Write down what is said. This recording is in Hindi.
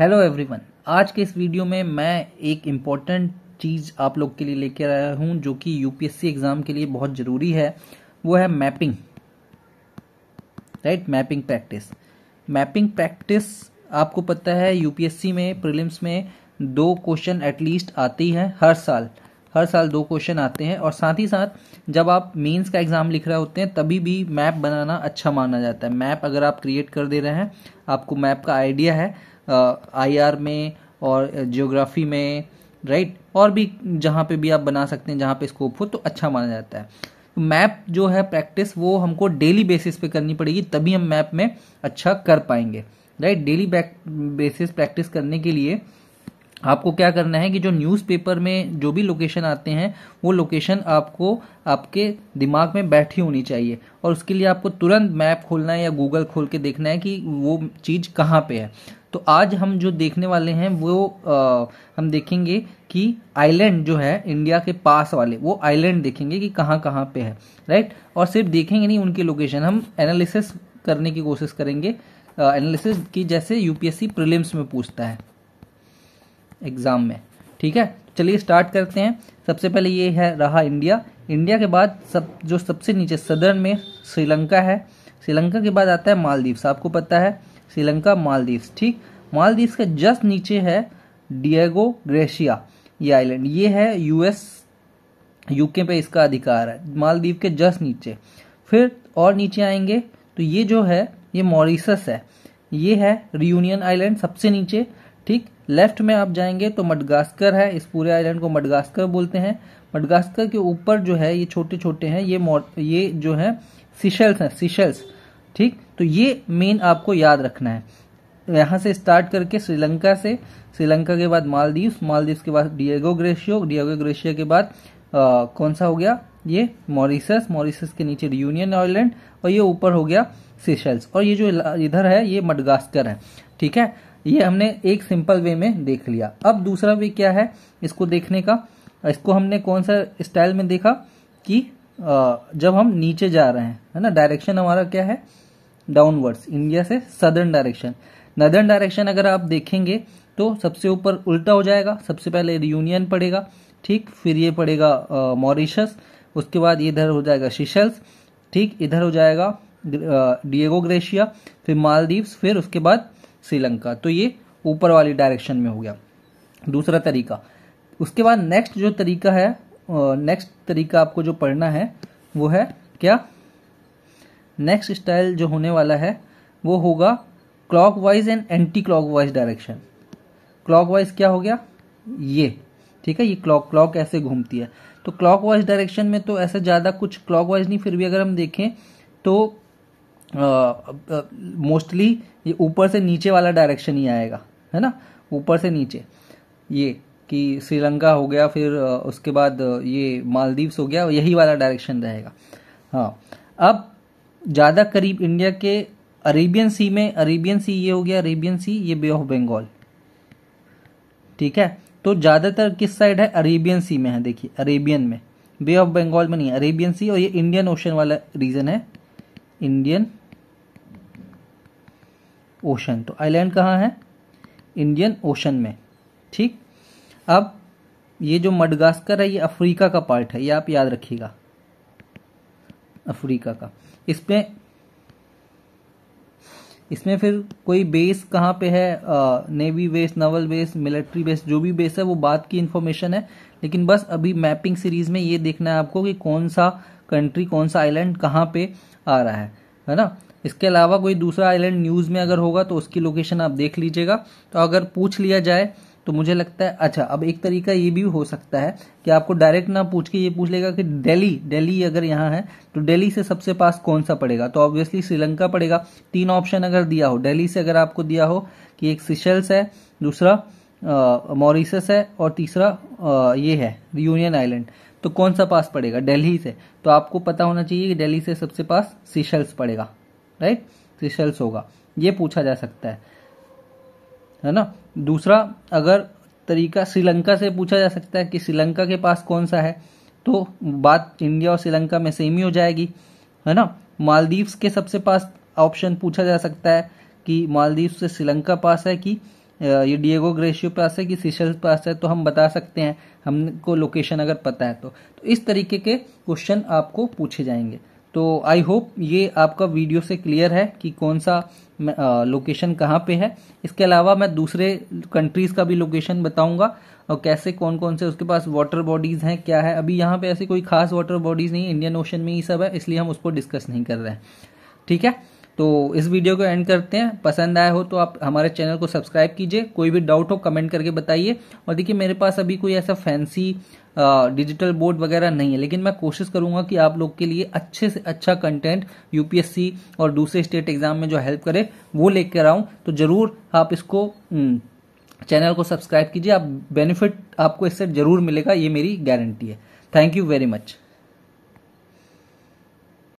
हेलो एवरीवन आज के इस वीडियो में मैं एक इम्पॉर्टेंट चीज़ आप लोग के लिए लेकर आया हूँ जो कि यूपीएससी एग्ज़ाम के लिए बहुत ज़रूरी है वो है mapping right mapping practice mapping practice आपको पता है यूपीएससी में प्रीलिम्स में दो क्वेश्चन एटलीस्ट आती है हर साल हर साल दो क्वेश्चन आते हैं और साथ ही साथ जब आप मेंस का एग्ज़ाम लिख रहे होते हैं तभी भी मैप बनाना अच्छा माना जाता है मैप अगर आप क्रिएट कर दे रहे हैं आपको मैप का आइडिया है आईआर में और जियोग्राफी में राइट और भी जहाँ पे भी आप बना सकते हैं जहाँ पे स्कोप हो तो अच्छा माना जाता है मैप तो जो है प्रैक्टिस वो हमको डेली बेसिस पे करनी पड़ेगी तभी हम मैप में अच्छा कर पाएंगे राइट डेली बेसिस प्रैक्टिस करने के लिए आपको क्या करना है कि जो न्यूज़पेपर में जो भी लोकेशन आते हैं वो लोकेशन आपको आपके दिमाग में बैठी होनी चाहिए और उसके लिए आपको तुरंत मैप खोलना है या गूगल खोल के देखना है कि वो चीज़ कहाँ पे है तो आज हम जो देखने वाले हैं वो आ, हम देखेंगे कि आइलैंड जो है इंडिया के पास वाले वो आइलैंड देखेंगे कि कहाँ कहाँ पे है राइट और सिर्फ देखेंगे नहीं उनकी लोकेशन हम एनालिसिस करने की कोशिश करेंगे एनालिसिस की जैसे यूपीएससी प्रीलिम्स में पूछता है एग्जाम में ठीक है चलिए स्टार्ट करते हैं सबसे पहले ये है रहा इंडिया इंडिया के बाद सब जो सबसे नीचे सदर्न में श्रीलंका है श्रीलंका के बाद आता है मालदीव्स आपको पता है श्रीलंका मालदीव्स ठीक मालदीव्स के जस्ट नीचे है डिएगो ग्रेशिया ये आइलैंड ये है यूएस यूके पे इसका अधिकार है मालदीव के जस्ट नीचे फिर और नीचे आएंगे तो ये जो है ये मॉरिसस है ये है रियूनियन आइलैंड सबसे नीचे ठीक लेफ्ट में आप जाएंगे तो मडगास्कर है इस पूरे आइलैंड को मडगास्कर बोलते हैं मडगास्कर के ऊपर जो है ये छोटे छोटे हैं ये ये जो है सिशल्स हैं सिशल्स ठीक तो ये मेन आपको याद रखना है यहाँ से स्टार्ट करके श्रीलंका से श्रीलंका के बाद मालदीव मालदीव के बाद डिएगो ग्रेशियो डिएगो ग्रेशिया के बाद आ, कौन सा हो गया ये मॉरिसस मॉरिसस के नीचे यूनियन आइलैंड और ये ऊपर हो गया सीशल्स और ये जो इधर है ये मडगास्कर है ठीक है ये हमने एक सिंपल वे में देख लिया अब दूसरा वे क्या है इसको देखने का इसको हमने कौन सा स्टाइल में देखा कि जब हम नीचे जा रहे हैं है ना डायरेक्शन हमारा क्या है डाउनवर्ड्स इंडिया से सदर्न डायरेक्शन नदर्न डायरेक्शन अगर आप देखेंगे तो सबसे ऊपर उल्टा हो जाएगा सबसे पहले यूनियन पड़ेगा ठीक फिर ये पड़ेगा मॉरिशस उसके बाद इधर हो जाएगा शिशल्स ठीक इधर हो जाएगा डिएगो ग्रेशिया फिर मालदीव्स फिर उसके बाद श्रीलंका तो ये ऊपर वाली डायरेक्शन में हो गया दूसरा तरीका उसके बाद नेक्स्ट जो तरीका है नेक्स्ट तरीका आपको जो पढ़ना है वो है क्या नेक्स्ट स्टाइल जो होने वाला है वो होगा clockwise and anti clockwise direction clockwise क्या हो गया ये ठीक है ये क्लॉक क्लॉक ऐसे घूमती है तो क्लॉकवाइज डायरेक्शन में तो ऐसे ज़्यादा कुछ क्लॉकवाइज नहीं फिर भी अगर हम देखें तो मोस्टली ये ऊपर से नीचे वाला डायरेक्शन ही आएगा है ना ऊपर से नीचे ये कि श्रीलंका हो गया फिर उसके बाद ये मालदीव्स हो गया यही वाला डायरेक्शन रहेगा हाँ अब ज़्यादा करीब इंडिया के अरेबियन सी में अरेबियन सी ये हो गया अरेबियन सी ये बे ऑफ बंगाल ठीक है तो ज़्यादातर किस साइड है अरेबियन सी में है देखिए अरेबियन में बे ऑफ बंगाल में नहीं अरेबियन सी और ये इंडियन ओशन वाला रीजन है इंडियन ओशन तो आइलैंड कहाँ है इंडियन ओशन में ठीक अब ये जो मडगास्कर है ये अफ्रीका का पार्ट है ये आप याद रखिएगा अफ्रीका का इसमें इसमें फिर कोई बेस कहाँ पे है आ, navy base naval base military base जो भी बेस है वो बात की इन्फॉर्मेशन है लेकिन बस अभी मैपिंग सीरीज में ये देखना है आपको कि कौन सा कंट्री कौन सा आइलैंड कहाँ पे आ रहा है है ना इसके अलावा कोई दूसरा आइलैंड न्यूज़ में अगर होगा तो उसकी लोकेशन आप देख लीजिएगा तो अगर पूछ लिया जाए तो मुझे लगता है अच्छा अब एक तरीका ये भी हो सकता है कि आपको डायरेक्ट ना पूछ के ये पूछ लेगा कि दिल्ली दिल्ली अगर यहाँ है तो दिल्ली से सबसे पास कौन सा पड़ेगा तो ऑब्वियसली श्रीलंका पड़ेगा तीन ऑप्शन अगर दिया हो दिल्ली से अगर आपको दिया हो कि एक सिशल्स है दूसरा मॉरिसस है और तीसरा आ, ये है यूनियन आइलैंड तो कौन सा पास पड़ेगा दिल्ली से तो आपको पता होना चाहिए कि दिल्ली से सबसे पास सिशल्स पड़ेगा राइट सिशल्स तो होगा ये पूछा जा सकता है है ना दूसरा अगर तरीका श्रीलंका से पूछा जा सकता है कि श्रीलंका के पास कौन सा है तो बात इंडिया और श्रीलंका में सेम ही हो जाएगी है ना मालदीव्स के सबसे पास ऑप्शन पूछा जा सकता है कि मालदीव से श्रीलंका पास है कि ये डिएगो ग्रेशियो पास है कि सीशल पास है तो हम बता सकते हैं हमको लोकेशन अगर पता है तो, तो इस तरीके के क्वेश्चन आपको पूछे जाएंगे तो आई होप ये आपका वीडियो से क्लियर है कि कौन सा लोकेशन कहाँ पे है इसके अलावा मैं दूसरे कंट्रीज़ का भी लोकेशन बताऊंगा और कैसे कौन कौन से उसके पास वाटर बॉडीज़ हैं क्या है अभी यहाँ पे ऐसे कोई खास वाटर बॉडीज़ नहीं इंडियन ओशन में ही सब है इसलिए हम उसको डिस्कस नहीं कर रहे हैं ठीक है तो इस वीडियो को एंड करते हैं पसंद आया हो तो आप हमारे चैनल को सब्सक्राइब कीजिए कोई भी डाउट हो कमेंट करके बताइए और देखिए मेरे पास अभी कोई ऐसा फैंसी डिजिटल बोर्ड वगैरह नहीं है लेकिन मैं कोशिश करूंगा कि आप लोग के लिए अच्छे से अच्छा कंटेंट यूपीएससी और दूसरे स्टेट एग्जाम में जो हेल्प करे वो लेकर आऊँ तो ज़रूर आप इसको चैनल हम्म, को सब्सक्राइब कीजिए आप बेनिफिट आपको इससे ज़रूर मिलेगा ये मेरी गारंटी है थैंक यू वेरी मच